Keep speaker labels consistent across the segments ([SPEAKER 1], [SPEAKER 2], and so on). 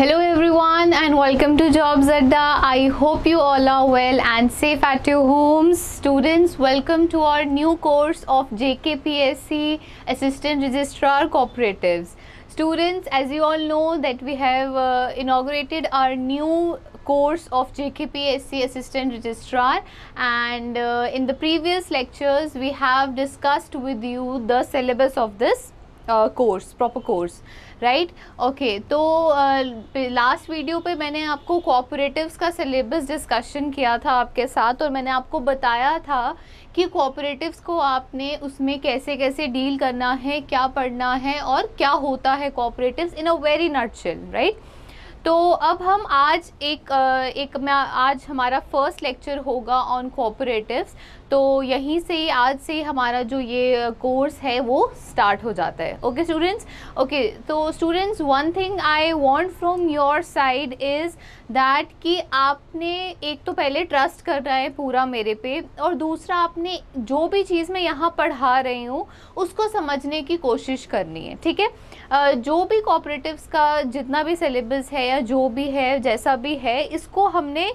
[SPEAKER 1] Hello everyone and welcome to Jobs Adda. I hope you all are well and safe at your homes. Students, welcome to our new course of JKPSC Assistant Registrar Cooperatives. Students, as you all know that we have uh, inaugurated our new course of JKPSC Assistant Registrar and uh, in the previous lectures we have discussed with you the syllabus of this uh, course, proper course. Right okay तो last video पे मैंने आपको cooperatives का syllabus discussion किया था आपके साथ और मैंने आपको बताया था कि कोऑपरेटिव्स को आपने उसमें कैसे कैसे डील करना है क्या पढ़ना है और क्या होता है cooperatives in a very nutshell right तो अब हम आज एक एक मैं आज हमारा फर्स्ट लेक्चर होगा ऑन कोऑपरेटिव्स तो यहीं से आज से हमारा जो ये कोर्स है वो स्टार्ट हो जाता है ओके स्टूडेंट्स ओके तो students one thing I want from your side is that कि आपने एक तो पहले ट्रस्ट कर रहा है पूरा मेरे पे और दूसरा आपने जो भी चीज़ मैं यहाँ पढ़ा रही हूँ उसको समझने की कोशिश करनी है ठीक है जो भी कॉपरेटिव्स का जितना भी सिलेबस है या जो भी है जैसा भी है इसको हमने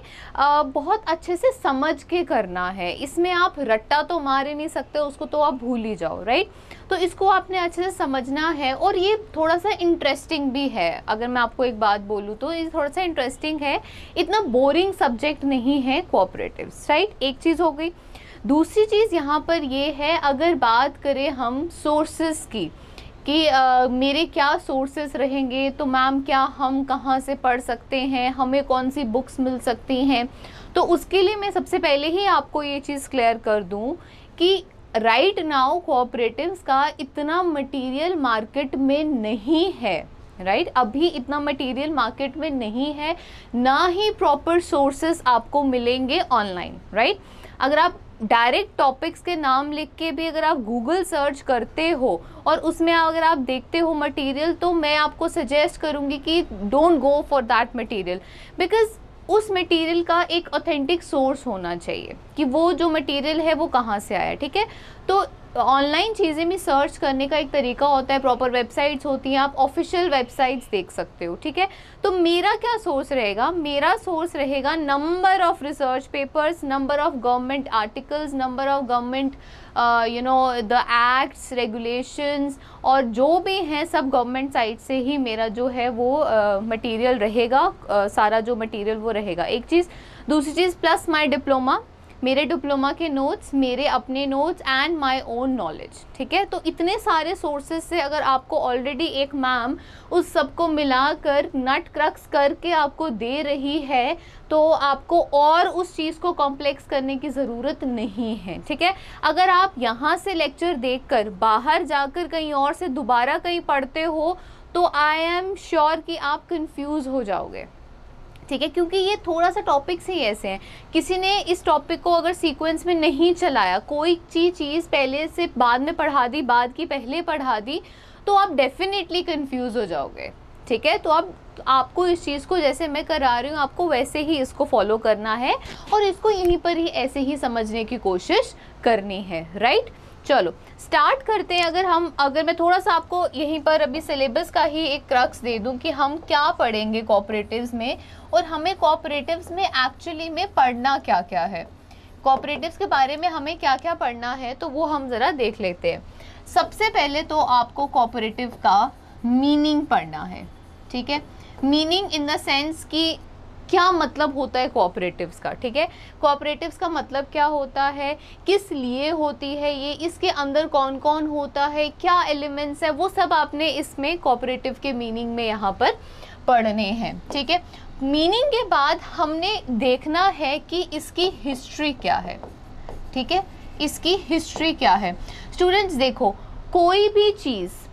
[SPEAKER 1] बहुत अच्छे से समझ के करना है इसमें आप रट्टा तो मार ही नहीं सकते उसको तो आप भूल ही जाओ राइट तो इसको आपने अच्छे से समझना है और ये थोड़ा सा इंटरेस्टिंग भी है अगर मैं आपको एक बात बोलूँ तो ये थोड़ा सा इंटरेस्टिंग है इतना बोरिंग सब्जेक्ट नहीं है कोऑपरेटिव्स राइट एक चीज़ हो गई दूसरी चीज़ यहाँ पर ये है अगर बात करें हम सोर्सेस की कि आ, मेरे क्या सोर्सेस रहेंगे तो मैम क्या हम कहाँ से पढ़ सकते हैं हमें कौन सी बुक्स मिल सकती हैं तो उसके लिए मैं सबसे पहले ही आपको ये चीज़ क्लियर कर दूँ कि राइट नाउ कोऑपरेटिव्स का इतना मटेरियल मार्केट में नहीं है राइट right? अभी इतना मटेरियल मार्केट में नहीं है ना ही प्रॉपर सोर्सेस आपको मिलेंगे ऑनलाइन राइट right? अगर आप डायरेक्ट टॉपिक्स के नाम लिख के भी अगर आप गूगल सर्च करते हो और उसमें अगर आप देखते हो मटेरियल तो मैं आपको सजेस्ट करूँगी कि don't go for that material because उस मटेरियल का एक ऑथेंटिक सोर्स होना चाहिए कि वो जो मटेरियल है वो कहाँ से आया ठीक है तो ऑनलाइन चीज़ें भी सर्च करने का एक तरीका होता है प्रॉपर वेबसाइट्स होती हैं आप ऑफिशियल वेबसाइट्स देख सकते हो ठीक है तो मेरा क्या सोर्स रहेगा मेरा सोर्स रहेगा number of research papers number of government articles number of government you know the acts regulations और जो भी हैं सब गवर्नमेंट साइट से ही मेरा जो है वो मटीरियल uh, रहेगा uh, सारा जो मटीरियल वो रहेगा एक चीज़ दूसरी चीज़ प्लस माई डिप्लोमा मेरे डिप्लोमा के नोट्स मेरे अपने notes and my own knowledge ठीक है तो इतने सारे सोर्सेज से अगर आपको ऑलरेडी एक मैम उस सबको मिलाकर नट क्रक्स करके आपको दे रही है तो आपको और उस चीज़ को कॉम्प्लेक्स करने की ज़रूरत नहीं है ठीक है अगर आप यहाँ से लेक्चर देखकर बाहर जाकर कहीं और से दोबारा कहीं पढ़ते हो तो आई एम श्योर कि आप कंफ्यूज हो जाओगे ठीक है क्योंकि ये थोड़ा सा टॉपिक्स ही ऐसे हैं किसी ने इस टॉपिक को अगर सीक्वेंस में नहीं चलाया कोई चीज़ चीज़ पहले से बाद में पढ़ा दी बाद की पहले पढ़ा दी तो आप डेफिनेटली कंफ्यूज हो जाओगे ठीक है तो आप आपको इस चीज़ को जैसे मैं करा रही हूँ आपको वैसे ही इसको फॉलो करना है और इसको यहीं पर ही ऐसे ही समझने की कोशिश करनी है राइट चलो स्टार्ट करते हैं अगर हम अगर मैं थोड़ा सा आपको यहीं पर अभी सिलेबस का ही एक क्रक्स दे दूं कि हम क्या पढ़ेंगे कॉपरेटिव्स में और हमें कॉपरेटिव्स में एक्चुअली में पढ़ना क्या क्या है कॉपरेटिव्स के बारे में हमें क्या क्या पढ़ना है तो वो हम ज़रा देख लेते हैं सबसे पहले तो आपको कॉपरेटिव का मीनिंग पढ़ना है ठीक है मीनिंग इन देंस कि क्या मतलब होता है कोऑपरेटिव्स का ठीक है कोऑपरेटिव्स का मतलब क्या होता है किस लिए होती है ये इसके अंदर कौन कौन होता है क्या एलिमेंट्स है वो सब आपने इसमें कोऑपरेटिव के मीनिंग में यहाँ पर पढ़ने हैं ठीक है मीनिंग के बाद हमने देखना है कि इसकी हिस्ट्री क्या है ठीक है इसकी हिस्ट्री क्या है स्टूडेंट्स देखो कोई भी चीज़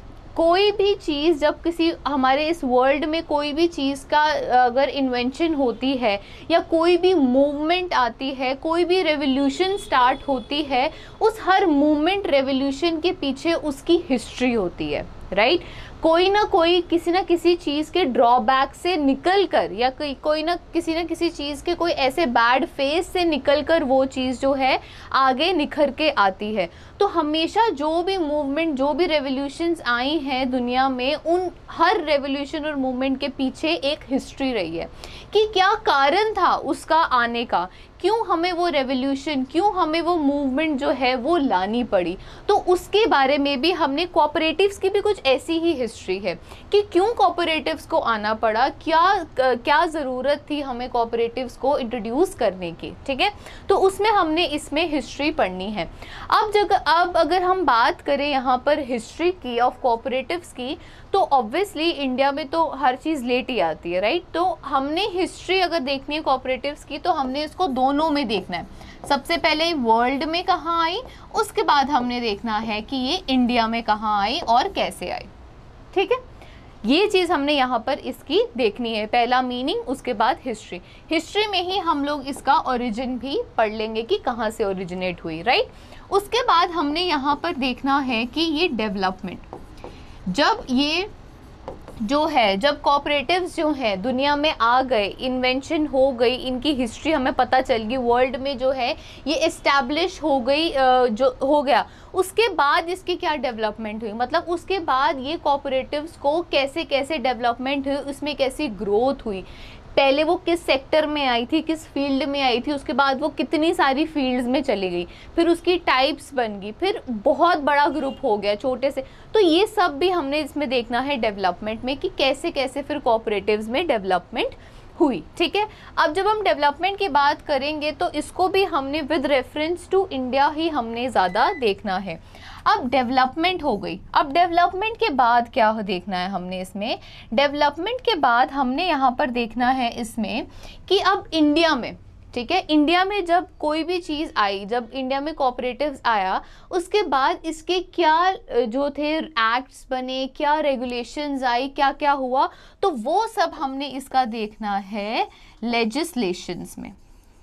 [SPEAKER 1] कोई भी चीज़ जब किसी हमारे इस वर्ल्ड में कोई भी चीज़ का अगर इन्वेंशन होती है या कोई भी मूवमेंट आती है कोई भी रेवोल्यूशन स्टार्ट होती है उस हर मूवमेंट रेवोल्यूशन के पीछे उसकी हिस्ट्री होती है राइट right? कोई ना कोई किसी ना किसी चीज़ के ड्रॉबैक से निकल कर या कोई कोई ना किसी ना किसी चीज़ के कोई ऐसे बैड फेस से निकल कर वो चीज़ जो है आगे निखर के आती है तो हमेशा जो भी मूवमेंट जो भी रेवोल्यूशंस आई हैं दुनिया में उन हर रेवोल्यूशन और मूवमेंट के पीछे एक हिस्ट्री रही है कि क्या कारण था उसका आने का क्यों हमें वो रेवोल्यूशन क्यों हमें वो मूवमेंट जो है वो लानी पड़ी तो उसके बारे में भी हमने कोऑपरेटिव्स की भी कुछ ऐसी ही हिस्ट्री है कि क्यों कोऑपरेटिव्स को आना पड़ा क्या क्या ज़रूरत थी हमें कोऑपरेटिव्स को इंट्रोड्यूस करने की ठीक है तो उसमें हमने इसमें हिस्ट्री पढ़नी है अब जब अब अगर हम बात करें यहाँ पर हिस्ट्री की ऑफ कोऑपरेटिव्स की तो ऑब्वियसली इंडिया में तो हर चीज़ लेट ही आती है राइट तो हमने हिस्ट्री अगर देखनी है कोऑपरेटिव्स की तो हमने इसको दोनों में देखना है सबसे पहले वर्ल्ड में कहाँ आई उसके बाद हमने देखना है कि ये इंडिया में कहाँ आई और कैसे आई ठीक है ये चीज़ हमने यहाँ पर इसकी देखनी है पहला मीनिंग उसके बाद हिस्ट्री हिस्ट्री में ही हम लोग इसका ओरिजिन भी पढ़ लेंगे कि कहाँ से ओरिजिनेट हुई राइट उसके बाद हमने यहाँ पर देखना है कि ये डेवलपमेंट जब ये जो है जब कॉपरेटिव्स जो हैं दुनिया में आ गए इन्वेंशन हो गई इनकी हिस्ट्री हमें पता चल गई वर्ल्ड में जो है ये इस्टेब्लिश हो गई जो हो गया उसके बाद इसकी क्या डेवलपमेंट हुई मतलब उसके बाद ये कॉपरेटिव्स को कैसे कैसे डेवलपमेंट हुई उसमें कैसी ग्रोथ हुई पहले वो किस सेक्टर में आई थी किस फील्ड में आई थी उसके बाद वो कितनी सारी फील्ड्स में चली गई फिर उसकी टाइप्स बन गई फिर बहुत बड़ा ग्रुप हो गया छोटे से तो ये सब भी हमने इसमें देखना है डेवलपमेंट में कि कैसे कैसे फिर कोऑपरेटिव्स में डेवलपमेंट हुई ठीक है अब जब हम डेवलपमेंट की बात करेंगे तो इसको भी हमने विद रेफरेंस टू इंडिया ही हमने ज़्यादा देखना है अब डेवलपमेंट हो गई अब डेवलपमेंट के बाद क्या देखना है हमने इसमें डेवलपमेंट के बाद हमने यहाँ पर देखना है इसमें कि अब इंडिया में ठीक है इंडिया में जब कोई भी चीज़ आई जब इंडिया में कॉपरेटिव आया उसके बाद इसके क्या जो थे एक्ट्स बने क्या रेगुलेशंस आई क्या क्या हुआ तो वो सब हमने इसका देखना है लेजिस्लेशंस में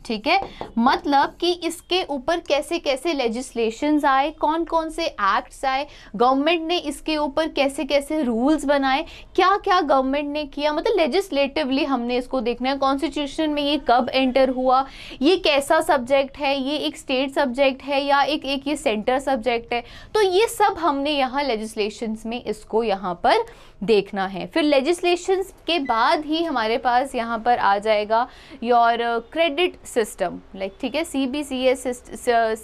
[SPEAKER 1] ठीक है मतलब कि इसके ऊपर कैसे कैसे लेजिस्लेशन आए कौन कौन से एक्ट्स आए गवर्नमेंट ने इसके ऊपर कैसे कैसे रूल्स बनाए क्या क्या गवर्नमेंट ने किया मतलब लेजिस्लेटिवली हमने इसको देखना है कॉन्स्टिट्यूशन में ये कब एंटर हुआ ये कैसा सब्जेक्ट है ये एक स्टेट सब्जेक्ट है या एक एक ये सेंटर सब्जेक्ट है तो ये सब हमने यहाँ लेजिस्लेशन में इसको यहाँ पर देखना है फिर लेजिस्लेशन के बाद ही हमारे पास यहाँ पर आ जाएगा योर क्रेडिट सिस्टम लाइक ठीक है C B C S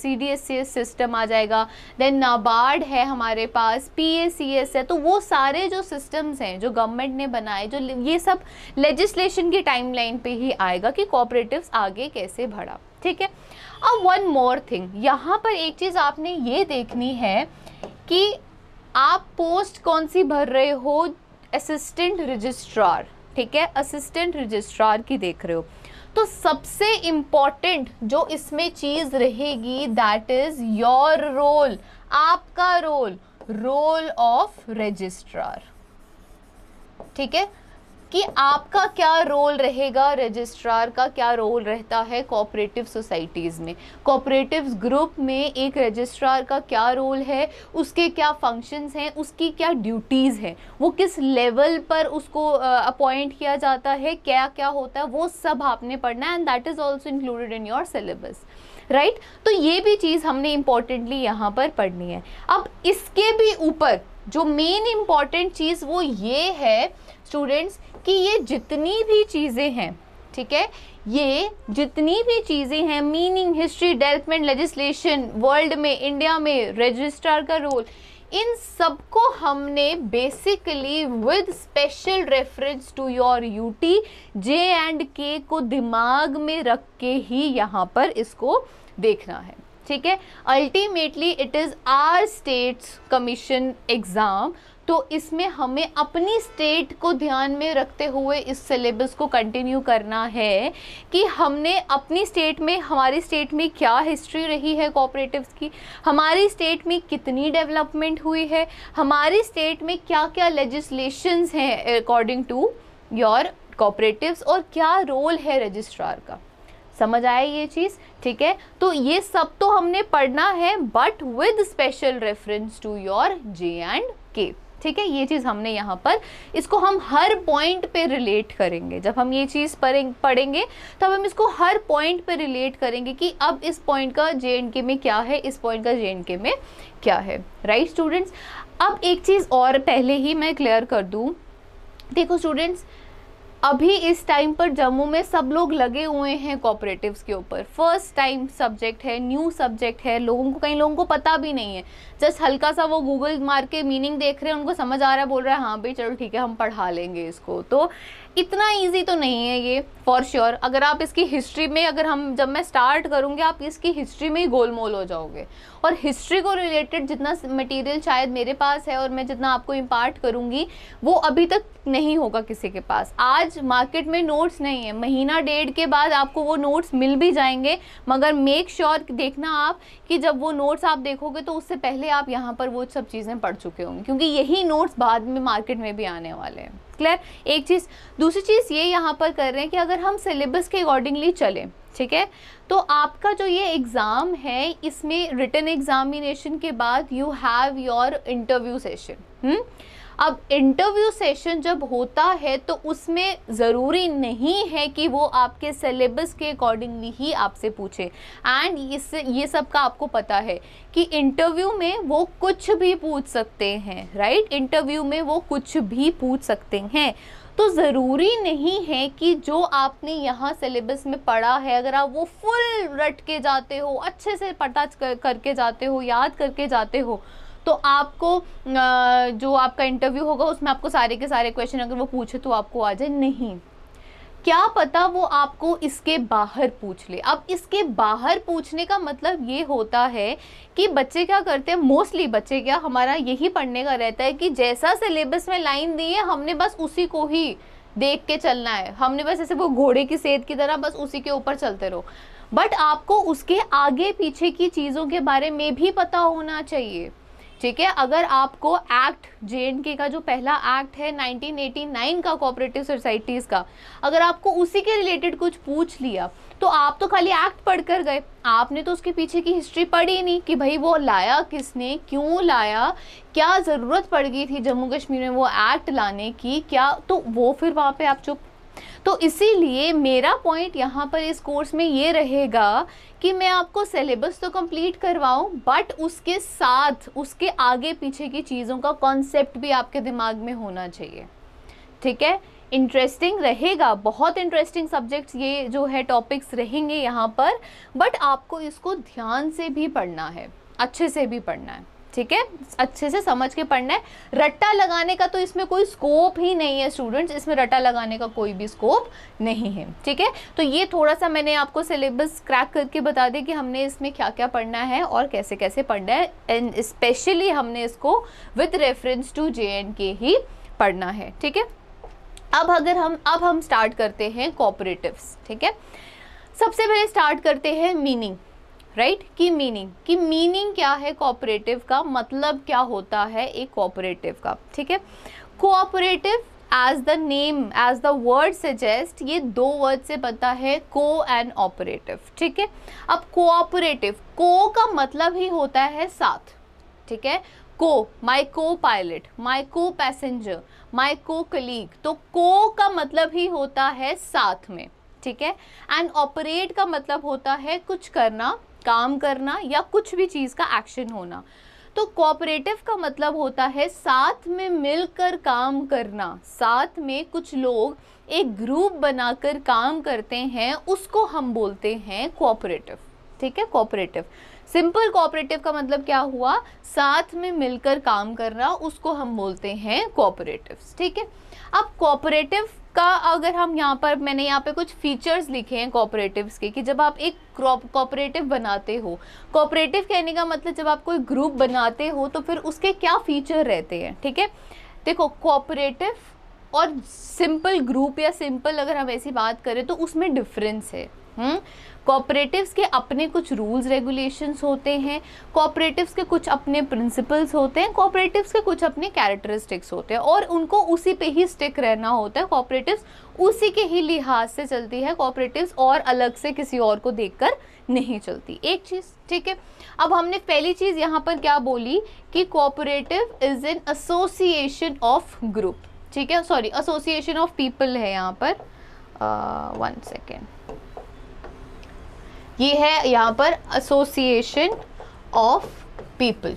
[SPEAKER 1] C D S C S system आ जाएगा देन नाबार्ड है हमारे पास पी एस सी एस है तो वो सारे जो सिस्टम्स हैं जो गवर्नमेंट ने बनाए जो ये सब लेजिस्लेशन की लाइन पर ही आएगा कि कॉपरेटिव आगे कैसे बढ़ा ठीक है अब वन मोर थिंग यहाँ पर एक चीज़ आपने ये देखनी है कि आप पोस्ट कौन सी भर रहे हो असिस्टेंट रजिस्ट्रार ठीक है असिस्टेंट रजिस्ट्रार की देख रहे हो तो सबसे इम्पॉर्टेंट जो इसमें चीज़ रहेगी दैट इज़ योर रोल आपका रोल रोल ऑफ रजिस्ट्रार ठीक है कि आपका क्या रोल रहेगा रजिस्ट्रार का क्या रोल रहता है कोऑपरेटिव सोसाइटीज़ में कोऑपरेटिव ग्रुप में एक रजिस्ट्रार का क्या रोल है उसके क्या फंक्शंस हैं उसकी क्या ड्यूटीज़ हैं वो किस लेवल पर उसको अपॉइंट किया जाता है क्या क्या होता है वो सब आपने पढ़ना है and that is also included in your syllabus right तो ये भी चीज़ हमने इम्पॉर्टेंटली यहाँ पर पढ़नी है अब इसके भी ऊपर जो मेन इम्पॉर्टेंट चीज़ वो ये है स्टूडेंट्स कि ये जितनी भी चीज़ें हैं ठीक है ये जितनी भी चीज़ें हैं meaning history development legislation world में इंडिया में रजिस्ट्रार का रोल इन सबको हमने basically with special reference to your UT J and K को दिमाग में रख के ही यहाँ पर इसको देखना है ठीक है ultimately it is our states commission exam तो इसमें हमें अपनी स्टेट को ध्यान में रखते हुए इस सिलेबस को कंटिन्यू करना है कि हमने अपनी स्टेट में हमारी स्टेट में क्या हिस्ट्री रही है कोऑपरेटिव्स की हमारी स्टेट में कितनी डेवलपमेंट हुई है हमारी स्टेट में क्या क्या लेजिस्लेशंस हैं अकॉर्डिंग टू योर कोऑपरेटिव्स और क्या रोल है रजिस्ट्रार का समझ आया ये चीज़ ठीक है तो ये सब तो हमने पढ़ना है but with special reference to your J and K ठीक है ये चीज़ हमने यहाँ पर इसको हम हर पॉइंट पे रिलेट करेंगे जब हम ये चीज़ पढ़ेंगे तब हम इसको हर पॉइंट पे रिलेट करेंगे कि अब इस पॉइंट का जे एंड के में क्या है इस पॉइंट का जे एंड के में क्या है राइट right, स्टूडेंट्स अब एक चीज़ और पहले ही मैं क्लियर कर दूँ देखो स्टूडेंट्स अभी इस टाइम पर जम्मू में सब लोग लगे हुए हैं कॉपरेटिव्स के ऊपर फर्स्ट टाइम सब्जेक्ट है न्यू सब्जेक्ट है लोगों को कई लोगों को पता भी नहीं है जस्ट हल्का सा वो गूगल मार के मीनिंग देख रहे हैं उनको समझ आ रहा है बोल रहा है हाँ भाई चलो ठीक है हम पढ़ा लेंगे इसको तो इतना ईजी तो नहीं है ये फॉर श्योर sure. अगर आप इसकी हिस्ट्री में अगर हम जब मैं स्टार्ट करूँगी आप इसकी हिस्ट्री में ही गोलमोल हो जाओगे और हिस्ट्री को रिलेटेड जितना मटेरियल शायद मेरे पास है और मैं जितना आपको इम्पार्ट करूँगी वो अभी तक नहीं होगा किसी के पास आज मार्केट में नोट्स नहीं है महीना डेढ़ के बाद आपको वो नोट्स मिल भी जाएंगे मगर मेक श्योर sure देखना आप कि जब वो नोट्स आप देखोगे तो उससे पहले आप यहाँ पर वो सब चीज़ें पढ़ चुके होंगे क्योंकि यही नोट्स बाद में मार्केट में भी आने वाले हैं क्लियर एक चीज़ दूसरी चीज़ ये यहाँ पर कर रहे हैं कि अगर हम सिलेबस के अकॉर्डिंगली चलें ठीक है तो आपका जो ये एग्ज़ाम है इसमें रिटर्न एग्जामिनेशन के बाद you have your interview session अब इंटरव्यू सेशन जब होता है तो उसमें ज़रूरी नहीं है कि वो आपके सिलेबस के अकॉर्डिंगली ही आपसे पूछे एंड इस ये सब का आपको पता है कि इंटरव्यू में वो कुछ भी पूछ सकते हैं राइट right? इंटरव्यू में वो कुछ भी पूछ सकते हैं तो ज़रूरी नहीं है कि जो आपने यहाँ सिलेबस में पढ़ा है अगर आप वो फुल रट के जाते हो अच्छे से पता कर, करके जाते हो याद करके जाते हो तो आपको जो आपका इंटरव्यू होगा उसमें आपको सारे के सारे क्वेश्चन अगर वो पूछे तो आपको आ जाए नहीं क्या पता वो आपको इसके बाहर पूछ ले अब इसके बाहर पूछने का मतलब ये होता है कि बच्चे क्या करते हैं मोस्टली बच्चे क्या हमारा यही पढ़ने का रहता है कि जैसा सिलेबस में लाइन दी है हमने बस उसी को ही देख के चलना है हमने बस ऐसे वो घोड़े की सेहत की तरह बस उसी के ऊपर चलते रहो बट आपको उसके आगे पीछे की चीज़ों के बारे में भी पता होना चाहिए ठीक है अगर आपको एक्ट जे के का जो पहला एक्ट है 1989 का कोऑपरेटिव सोसाइटीज़ का अगर आपको उसी के रिलेटेड कुछ पूछ लिया तो आप तो खाली एक्ट पढ़ कर गए आपने तो उसके पीछे की हिस्ट्री पढ़ी नहीं कि भाई वो लाया किसने क्यों लाया क्या ज़रूरत पड़ गई थी जम्मू कश्मीर में वो एक्ट लाने की क्या तो वो फिर वहाँ पे आप चुप तो इसीलिए मेरा पॉइंट यहाँ पर इस कोर्स में ये रहेगा कि मैं आपको सिलेबस तो कंप्लीट करवाऊँ बट उसके साथ उसके आगे पीछे की चीज़ों का कॉन्सेप्ट भी आपके दिमाग में होना चाहिए ठीक है इंटरेस्टिंग रहेगा बहुत इंटरेस्टिंग सब्जेक्ट्स ये जो है टॉपिक्स रहेंगे यहाँ पर बट आपको इसको ध्यान से भी पढ़ना है अच्छे से भी पढ़ना है ठीक है अच्छे से समझ के पढ़ना है रट्टा लगाने का तो इसमें कोई स्कोप ही नहीं है स्टूडेंट्स इसमें रट्टा लगाने का कोई भी स्कोप नहीं है ठीक है तो ये थोड़ा सा मैंने आपको सिलेबस क्रैक करके बता दिया कि हमने इसमें क्या क्या पढ़ना है और कैसे कैसे पढ़ना है एंड स्पेशली हमने इसको with reference to J and K ही पढ़ना है ठीक है अब अगर हम अब हम स्टार्ट करते हैं कॉपरेटिव्स ठीक है सबसे पहले स्टार्ट करते हैं मीनिंग राइट right? की मीनिंग की मीनिंग क्या है कोऑपरेटिव का मतलब क्या होता है एक कोऑपरेटिव का ठीक है cooperative as the name as the word suggest ये दो वर्ड से बनता है को एंड ऑपरेटिव ठीक है अब कोऑपरेटिव को का मतलब ही होता है साथ ठीक है को माई को पायलट माई को पैसेंजर माई को कलीग तो को का मतलब ही होता है साथ में ठीक है एंड ऑपरेट का मतलब होता है कुछ करना काम करना या कुछ भी चीज़ का एक्शन होना तो कोऑपरेटिव का मतलब होता है साथ में मिलकर काम करना साथ में कुछ लोग एक ग्रुप बनाकर काम करते हैं उसको हम बोलते हैं कोऑपरेटिव ठीक है कोऑपरेटिव सिंपल कोऑपरेटिव का मतलब क्या हुआ साथ में मिलकर काम करना उसको हम बोलते हैं कोऑपरेटिव ठीक है अब कोऑपरेटिव का अगर हम यहाँ पर मैंने यहाँ पे कुछ फीचर्स लिखे हैं कॉपरेटिव्स के कि जब आप एक कॉपरेटिव बनाते हो कॉपरेटिव कहने का मतलब जब आप कोई ग्रुप बनाते हो तो फिर उसके क्या फीचर रहते हैं ठीक है देखो कॉपरेटिव और सिंपल ग्रुप या सिंपल अगर हम ऐसी बात करें तो उसमें डिफरेंस है हुँ? हम्म? कॉपरेटिव्स के अपने कुछ रूल्स रेगुलेशंस होते हैं कॉपरेटिव्स के कुछ अपने प्रिंसिपल्स होते हैं कॉपरेटिव्स के कुछ अपने कैरेक्टरिस्टिक्स होते हैं और उनको उसी पे ही स्टिक रहना होता है कॉपरेटिव्स उसी के ही लिहाज से चलती है कॉपरेटिव्स और अलग से किसी और को कर नहीं चलती एक चीज़ ठीक है अब हमने पहली चीज़ यहाँ पर क्या बोली कि cooperative is an association of group ठीक है सॉरी एसोसिएशन ऑफ पीपल है यहाँ पर वन uh, सेकेंड ये है यहाँ पर एसोसिएशन ऑफ पीपल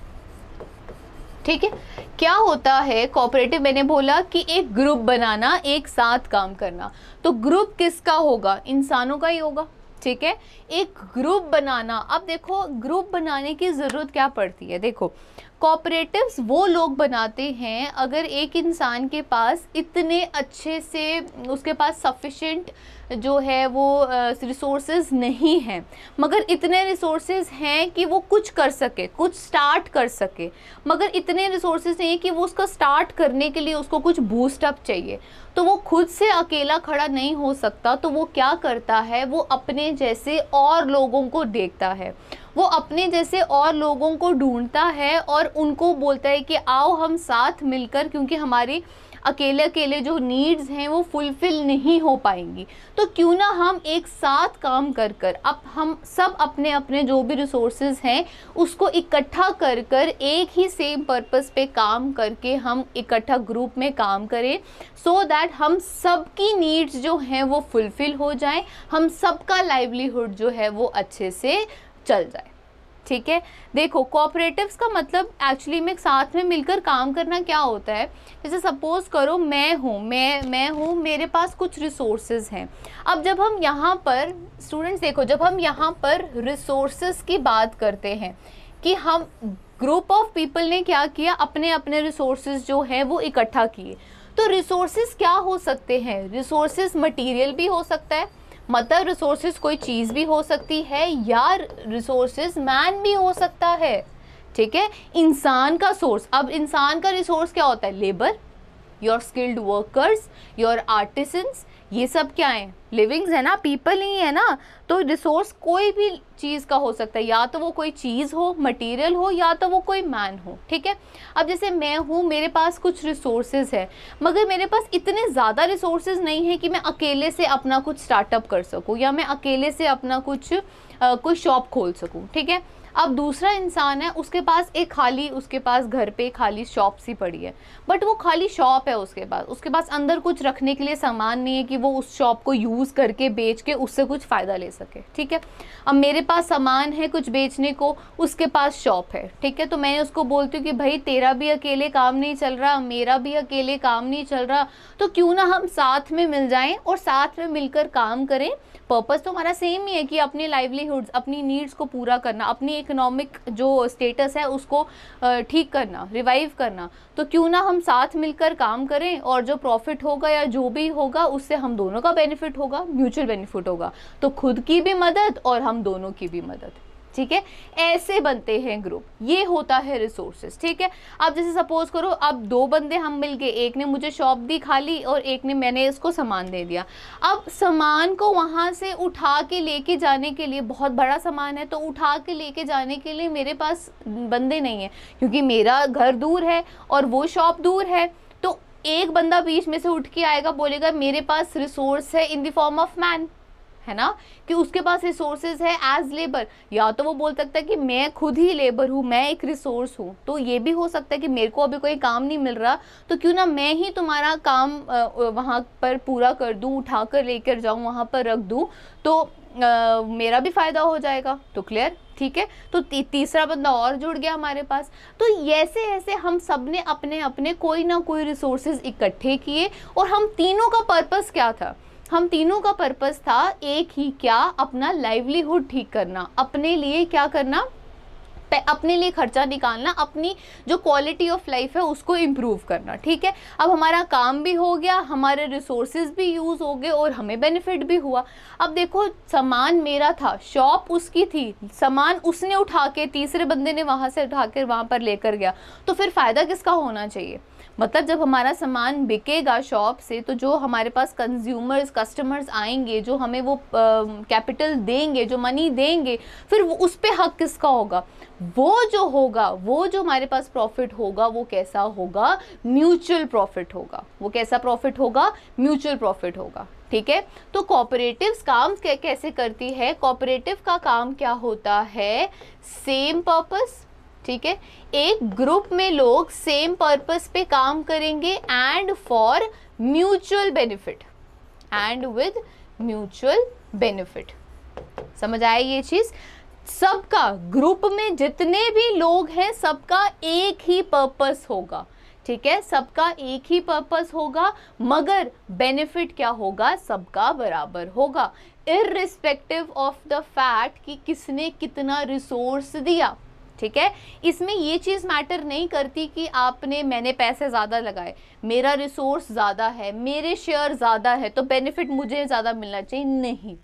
[SPEAKER 1] ठीक है क्या होता है कॉपरेटिव मैंने बोला कि एक ग्रुप बनाना एक साथ काम करना तो ग्रुप किसका होगा इंसानों का ही होगा ठीक है एक ग्रुप बनाना अब देखो ग्रुप बनाने की ज़रूरत क्या पड़ती है देखो कॉपरेटिव वो लोग बनाते हैं अगर एक इंसान के पास इतने अच्छे से उसके पास सफिशेंट जो है वो रिसोर्सेज नहीं हैं मगर इतने रिसोर्स हैं कि वो कुछ कर सके कुछ स्टार्ट कर सके मगर इतने रिसोर्सेज नहीं हैं कि वो उसका स्टार्ट करने के लिए उसको कुछ बूस्टअप चाहिए तो वो खुद से अकेला खड़ा नहीं हो सकता तो वो क्या करता है वो अपने जैसे और लोगों को देखता है वो अपने जैसे और लोगों को ढूंढता है और उनको बोलता है कि आओ हम साथ मिलकर क्योंकि हमारी अकेले अकेले जो नीड्स हैं वो फुलफ़िल नहीं हो पाएंगी तो क्यों ना हम एक साथ काम कर कर अब हम सब अपने अपने जो भी रिसोर्सेज हैं उसको इकट्ठा कर कर एक ही सेम पर्पस पे काम करके हम इकट्ठा ग्रुप में काम करें सो so दैट हम सबकी नीड्स जो हैं वो फुलफ़िल हो जाए हम सबका लाइवलीहुड जो है वो अच्छे से चल जाए ठीक है देखो कोऑपरेटिव्स का मतलब एक्चुअली में साथ में मिलकर काम करना क्या होता है जैसे सपोज़ करो मैं हूँ मैं मैं हूँ मेरे पास कुछ रिसोर्सेज हैं अब जब हम यहाँ पर स्टूडेंट्स देखो जब हम यहाँ पर रिसोर्सेज की बात करते हैं कि हम ग्रुप ऑफ पीपल ने क्या किया अपने अपने रिसोर्सेज जो हैं वो इकट्ठा किए तो रिसोर्सेज क्या हो सकते हैं रिसोर्सेज मटीरियल भी हो सकता है मतलब रिसोर्सेज कोई चीज़ भी हो सकती है या रिसोर्सेज मैन भी हो सकता है ठीक है इंसान का सोर्स अब इंसान का रिसोर्स क्या होता है labour your skilled workers your artisans ये सब क्या है लिविंग्स है ना पीपल ही है ना तो रिसोर्स कोई भी चीज़ का हो सकता है या तो वो कोई चीज़ हो मटेरियल हो या तो वो कोई मैन हो ठीक है अब जैसे मैं हूँ मेरे पास कुछ रिसोर्सेज है मगर मेरे पास इतने ज़्यादा रिसोर्सेज नहीं है कि मैं अकेले से अपना कुछ स्टार्टअप कर सकूँ या मैं अकेले से अपना कुछ आ, कोई शॉप खोल सकूँ ठीक है अब दूसरा इंसान है उसके पास एक खाली उसके पास घर पे खाली शॉप सी पड़ी है बट वो खाली शॉप है उसके पास उसके पास अंदर कुछ रखने के लिए सामान नहीं है कि वो उस शॉप को यूज़ करके बेच के उससे कुछ फ़ायदा ले सके ठीक है अब मेरे पास सामान है कुछ बेचने को उसके पास शॉप है ठीक है तो मैं उसको बोलती हूँ कि भाई तेरा भी अकेले काम नहीं चल रहा मेरा भी अकेले काम नहीं चल रहा तो क्यों ना हम साथ में मिल जाएँ और साथ में मिलकर काम करें पर्पज़ तो हमारा सेम ही है कि अपने लाइवलीहुड्स अपनी नीड्स को पूरा करना अपनी इकोनॉमिक जो स्टेटस है उसको ठीक करना रिवाइव करना तो क्यों ना हम साथ मिलकर काम करें और जो प्रॉफिट होगा या जो भी होगा उससे हम दोनों का बेनिफिट होगा म्यूचुअल बेनिफिट होगा तो खुद की भी मदद और हम दोनों की भी मदद ठीक है ऐसे बनते हैं ग्रुप ये होता है रिसोर्सेज ठीक है अब जैसे सपोज करो अब दो बंदे हम मिल गए एक ने मुझे शॉप दी खाली और एक ने मैंने इसको सामान दे दिया अब सामान को वहाँ से उठा के लेके जाने के लिए बहुत बड़ा सामान है तो उठा के लेके जाने के लिए मेरे पास बंदे नहीं हैं क्योंकि मेरा घर दूर है और वो शॉप दूर है तो एक बंदा बीच में से उठ के आएगा बोलेगा मेरे पास रिसोर्स है in the form of man है ना कि उसके पास रिसोर्सेज है एज लेबर या तो वो बोल सकता है कि मैं खुद ही लेबर हूँ मैं एक रिसोर्स हूँ तो ये भी हो सकता है कि मेरे को अभी कोई काम नहीं मिल रहा तो क्यों ना मैं ही तुम्हारा काम वहाँ पर पूरा कर दूँ उठा कर लेकर जाऊँ वहाँ पर रख दूँ तो आ, मेरा भी फ़ायदा हो जाएगा तो क्लियर ठीक है तो ती, तीसरा बंदा और जुड़ गया हमारे पास तो ऐसे ऐसे हम सब ने अपने अपने कोई ना कोई रिसोर्सेज इकट्ठे किए और हम तीनों का पर्पस क्या था हम तीनों का पर्पज़ था एक ही क्या अपना लाइवलीहुड ठीक करना अपने लिए क्या करना अपने लिए खर्चा निकालना अपनी जो क्वालिटी ऑफ लाइफ है उसको इम्प्रूव करना ठीक है अब हमारा काम भी हो गया हमारे रिसोर्स भी यूज़ हो गए और हमें बेनिफिट भी हुआ अब देखो सामान मेरा था शॉप उसकी थी सामान उसने उठा के तीसरे बंदे ने वहाँ से उठा कर वहाँ पर लेकर गया तो फिर फ़ायदा किसका होना चाहिए मतलब जब हमारा सामान बिकेगा शॉप से तो जो हमारे पास कंज्यूमर्स कस्टमर्स आएंगे जो हमें वो कैपिटल देंगे जो मनी देंगे फिर वो उस पर हक किसका होगा वो जो होगा वो जो हमारे पास प्रॉफिट होगा वो कैसा होगा म्यूचुअल प्रॉफिट होगा वो कैसा प्रॉफिट होगा म्यूचुअल प्रॉफिट होगा ठीक है तो कॉपरेटिव काम कैसे करती है कॉपरेटिव का काम क्या होता है सेम पर्पस ठीक है एक ग्रुप में लोग सेम पर्पस पे काम करेंगे and for mutual benefit and with mutual benefit समझ आए ये चीज़ सबका ग्रुप में जितने भी लोग हैं सबका एक ही पर्पस होगा ठीक है सबका एक ही पर्पस होगा मगर बेनिफिट क्या होगा सबका बराबर होगा इरिस्पेक्टिव ऑफ द फैक्ट कि किसने कितना रिसोर्स दिया ठीक है इसमें ये चीज़ मैटर नहीं करती कि आपने मैंने पैसे ज़्यादा लगाए मेरा रिसोर्स ज़्यादा है मेरे शेयर ज़्यादा है तो बेनिफिट मुझे ज़्यादा मिलना चाहिए नहीं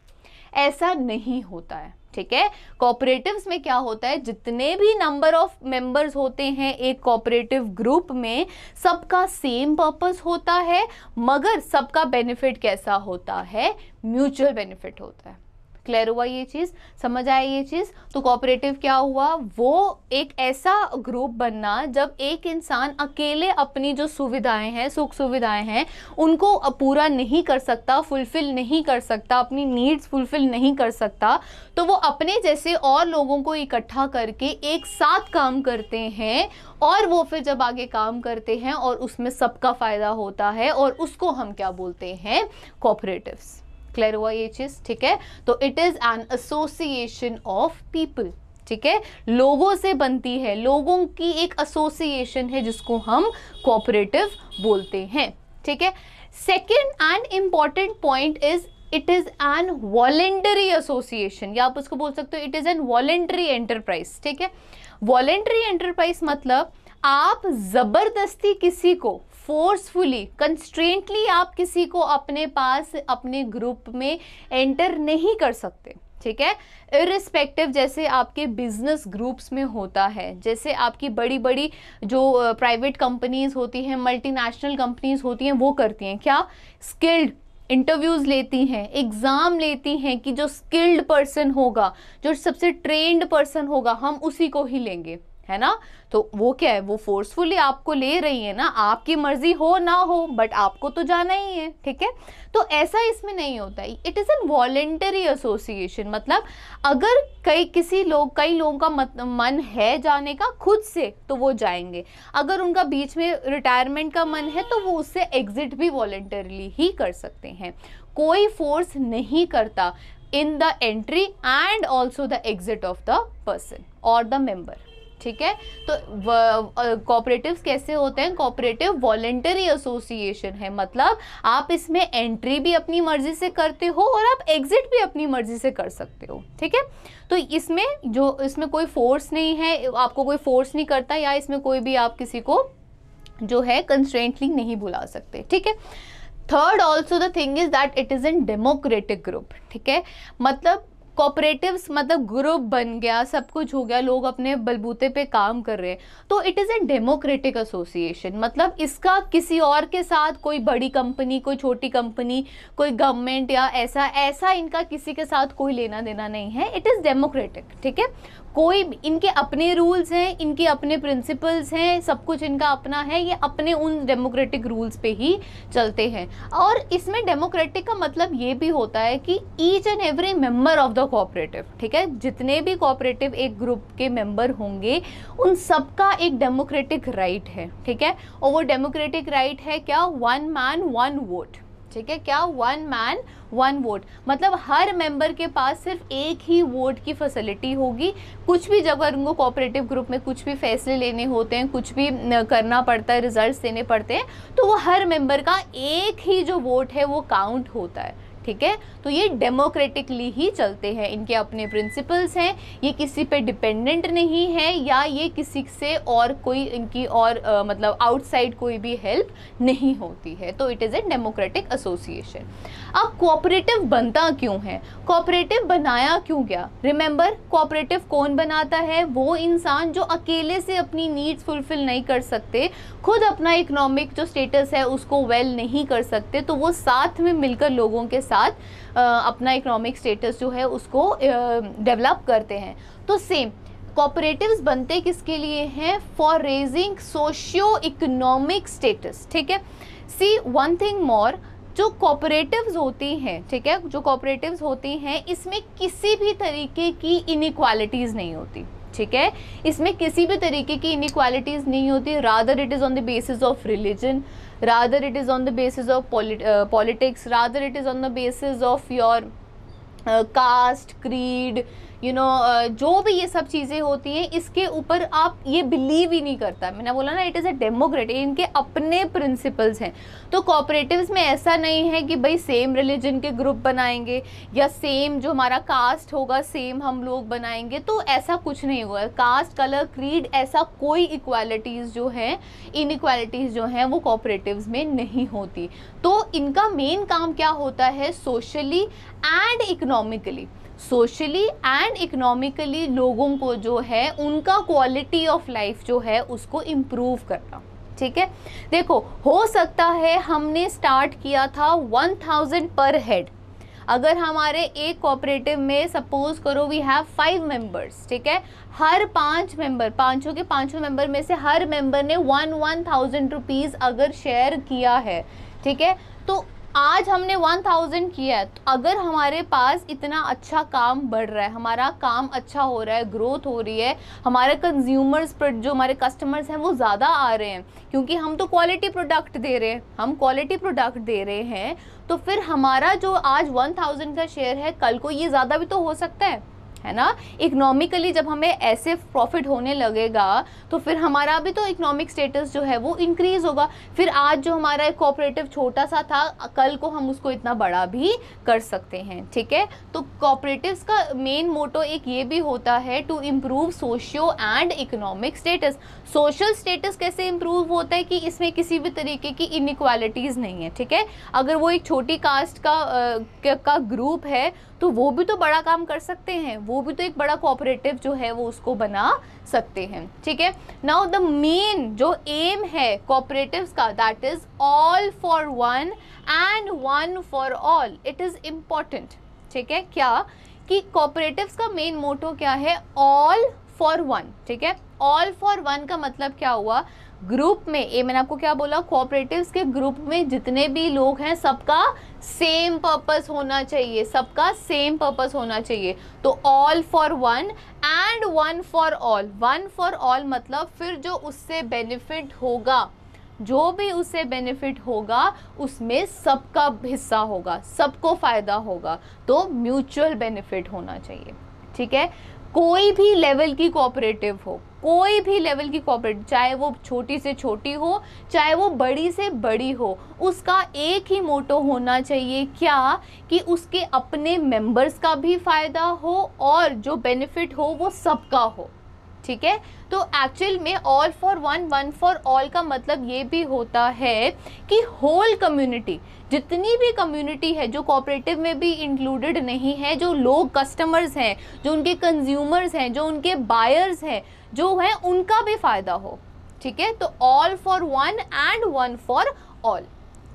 [SPEAKER 1] ऐसा नहीं होता है ठीक है कॉपरेटिव में क्या होता है जितने भी नंबर ऑफ मेंबर्स होते हैं एक कॉपरेटिव ग्रुप में सबका सेम पर्पस होता है मगर सबका बेनिफिट कैसा होता है म्यूचुअल बेनिफिट होता है क्लियर हुआ ये चीज़ समझ आया ये चीज़ तो कोऑपरेटिव क्या हुआ वो एक ऐसा ग्रुप बनना जब एक इंसान अकेले अपनी जो सुविधाएं हैं सुख सुविधाएं हैं उनको पूरा नहीं कर सकता फुलफ़िल नहीं कर सकता अपनी नीड्स फुलफ़िल नहीं कर सकता तो वो अपने जैसे और लोगों को इकट्ठा करके एक साथ काम करते हैं और वो फिर जब आगे काम करते हैं और उसमें सबका फ़ायदा होता है और उसको हम क्या बोलते हैं कोऑपरेटिव्स क्लियर हुआ ये चीज़ ठीक है तो it is an association of people ठीक है लोगों से बनती है लोगों की एक एसोसिएशन है जिसको हम कोऑपरेटिव बोलते हैं ठीक है second and important point is it is an voluntary association या आप उसको बोल सकते हो it is an voluntary enterprise ठीक है वॉलेंटरी एंटरप्राइज मतलब आप ज़बरदस्ती किसी को फोर्सफुली कंस्ट्रेंटली आप किसी को अपने पास अपने ग्रुप में एंटर नहीं कर सकते ठीक है इरिस्पेक्टिव जैसे आपके बिजनेस ग्रुप्स में होता है जैसे आपकी बड़ी बड़ी जो प्राइवेट कंपनीज होती हैं मल्टीनेशनल कंपनीज होती हैं वो करती हैं क्या स्किल्ड इंटरव्यूज़ लेती हैं एग्ज़ाम लेती हैं कि जो स्किल्ड पर्सन होगा जो सबसे ट्रेंड पर्सन होगा हम उसी को ही लेंगे है ना तो वो क्या है वो फोर्सफुली आपको ले रही है ना आपकी मर्जी हो ना हो बट आपको तो जाना ही है ठीक है तो ऐसा इसमें नहीं होता है it is an voluntary association मतलब अगर कई किसी लोग कई लोगों का मत, मन है जाने का खुद से तो वो जाएंगे अगर उनका बीच में रिटायरमेंट का मन है तो वो उससे एग्ज़िट भी वॉल्टरली ही कर सकते हैं कोई फोर्स नहीं करता in the entry and also the exit of the person और द मेम्बर ठीक है तो कोऑपरेटिव्स कैसे होते हैं कोऑपरेटिव वॉलेंटरी एसोसिएशन है मतलब आप इसमें एंट्री भी अपनी मर्जी से करते हो और आप एग्जिट भी अपनी मर्जी से कर सकते हो ठीक है तो इसमें जो इसमें कोई फोर्स नहीं है आपको कोई फोर्स नहीं करता या इसमें कोई भी आप किसी को जो है कंस्टेंटली नहीं बुला सकते ठीक है third also the thing is that it is an democratic group ठीक है मतलब कोऑपरेटिव मतलब ग्रुप बन गया सब कुछ हो गया लोग अपने बलबूते पे काम कर रहे हैं तो it is a democratic association मतलब इसका किसी और के साथ कोई बड़ी कंपनी कोई छोटी कंपनी कोई गवर्नमेंट या ऐसा ऐसा इनका किसी के साथ कोई लेना देना नहीं है इट इज़ डेमोक्रेटिक ठीक है कोई इनके अपने रूल्स हैं इनके अपने प्रिंसिपल्स हैं सब कुछ इनका अपना है ये अपने उन डेमोक्रेटिक रूल्स पे ही चलते हैं और इसमें डेमोक्रेटिक का मतलब ये भी होता है कि each and every member of the cooperative ठीक है जितने भी कोऑपरेटिव एक ग्रुप के मेंबर होंगे उन सबका एक डेमोक्रेटिक राइट right है ठीक है और वो डेमोक्रेटिक राइट right है क्या वन मैन वन वोट ठीक है क्या वन मैन वन वोट मतलब हर मेंबर के पास सिर्फ एक ही वोट की फैसिलिटी होगी कुछ भी जब अगर उनको कोऑपरेटिव ग्रुप में कुछ भी फैसले लेने होते हैं कुछ भी करना पड़ता है रिजल्ट्स देने पड़ते हैं तो वो हर मेंबर का एक ही जो वोट है वो काउंट होता है ठीक है तो ये डेमोक्रेटिकली ही चलते हैं इनके अपने प्रिंसिपल्स हैं ये किसी पे डिपेंडेंट नहीं है या ये किसी से और कोई इनकी और आ, मतलब आउटसाइड कोई भी हेल्प नहीं होती है तो it is a democratic association अब कोऑपरेटिव बनता क्यों है कोऑपरेटिव बनाया क्यों गया रिमेंबर कोऑपरेटिव कौन बनाता है वो इंसान जो अकेले से अपनी नीड्स फुलफिल नहीं कर सकते खुद अपना इकोनॉमिक जो स्टेटस है उसको वेल well नहीं कर सकते तो वो साथ में मिलकर लोगों के साथ अपना इकोनॉमिक स्टेटस जो है उसको डेवलप करते हैं तो सेम कॉपरेटिव्स बनते किसके लिए हैं for raising socio economic status ठीक है सी वन थिंग मोर जो कॉपरेटिव्स होती हैं ठीक है जो कॉपरेटिव्स होती हैं इसमें किसी भी तरीके की इनक्वालिटीज़ नहीं होती ठीक है इसमें किसी भी तरीके की इनक्वालिटीज़ नहीं होती rather it is on the basis of religion rather it is on the basis of politics rather it is on the basis of your caste creed you know uh, जो भी ये सब चीज़ें होती हैं इसके ऊपर आप ये बिलीव ही नहीं करता मैंने बोला ना इट इज़ अ डेमोक्रेटिक इनके अपने प्रिंसिपल्स हैं तो कॉपरेटिव्स में ऐसा नहीं है कि भाई सेम रिलीजन के ग्रुप बनाएंगे या सेम जो हमारा कास्ट होगा सेम हम लोग बनाएंगे तो ऐसा कुछ नहीं हुआ कास्ट कलर क्रीड ऐसा कोई इक्वालिटीज़ जो है इनक्वालिटीज़ जो हैं वो कॉपरेटिव्स में नहीं होती तो इनका मेन काम क्या होता है socially and economically socially and economically लोगों को जो है उनका क्वालिटी ऑफ लाइफ जो है उसको इम्प्रूव करना ठीक है देखो हो सकता है हमने स्टार्ट किया था वन थाउजेंड पर हेड अगर हमारे एक कोऑपरेटिव में सपोज करो वी हैव फाइव मेंबर्स ठीक है हर पांच मेंबर पांचों के पांचों मेंबर में से हर मेंबर ने वन वन थाउजेंड रुपीज़ अगर शेयर किया है ठीक है तो आज हमने 1000 किया है तो अगर हमारे पास इतना अच्छा काम बढ़ रहा है हमारा काम अच्छा हो रहा है ग्रोथ हो रही है हमारे कंज्यूमर्स जो हमारे कस्टमर्स हैं वो ज़्यादा आ रहे हैं क्योंकि हम तो क्वालिटी प्रोडक्ट दे रहे हैं हम क्वालिटी प्रोडक्ट दे रहे हैं तो फिर हमारा जो आज 1000 का शेयर है कल को ये ज़्यादा भी तो हो सकता है है ना इकोनॉमिकली जब हमें ऐसे प्रॉफिट होने लगेगा तो फिर हमारा भी तो इकोनॉमिक स्टेटस जो है वो इंक्रीज़ होगा फिर आज जो हमारा एक कोऑपरेटिव छोटा सा था कल को हम उसको इतना बड़ा भी कर सकते हैं ठीक है तो कॉपरेटिव का मेन मोटो एक ये भी होता है to improve socio and economic status social status कैसे इम्प्रूव होता है कि इसमें किसी भी तरीके की इनक्वालिटीज़ नहीं है ठीक है अगर वो एक छोटी कास्ट का आ, का ग्रुप है तो वो भी तो बड़ा काम कर सकते हैं वो भी तो एक बड़ा कोऑपरेटिव जो है वो उसको बना सकते हैं ठीक है नाउ द मेन जो एम है कोऑपरेटिव्स का that is all for one and one for all it is important ठीक है क्या कि कोऑपरेटिव्स का मेन मोटो क्या है ऑल फॉर वन ठीक है ऑल फॉर वन का मतलब क्या हुआ ग्रुप में ए मैंने आपको क्या बोला कोऑपरेटिव्स के ग्रुप में जितने भी लोग हैं सबका सेम पर्पस होना चाहिए सबका सेम पर्पस होना चाहिए तो all for one and one for all one for all मतलब फिर जो उससे बेनिफिट होगा जो भी उसे बेनिफिट होगा उसमें सबका हिस्सा होगा सबको फ़ायदा होगा तो म्यूचुअल बेनिफिट होना चाहिए ठीक है कोई भी लेवल की कोऑपरेटिव हो कोई भी लेवल की कॉपरेट चाहे वो छोटी से छोटी हो चाहे वो बड़ी से बड़ी हो उसका एक ही मोटो होना चाहिए क्या कि उसके अपने मेंबर्स का भी फ़ायदा हो और जो बेनिफिट हो वो सबका हो ठीक है तो एक्चुअल में all for one one for all का मतलब ये भी होता है कि होल कम्युनिटी जितनी भी कम्युनिटी है जो कॉपरेटिव में भी इंक्लूडेड नहीं है जो लोग कस्टमर्स हैं जो उनके कंज्यूमर्स हैं जो उनके बायर्स हैं जो है उनका भी फ़ायदा हो ठीक है तो all for one and one for all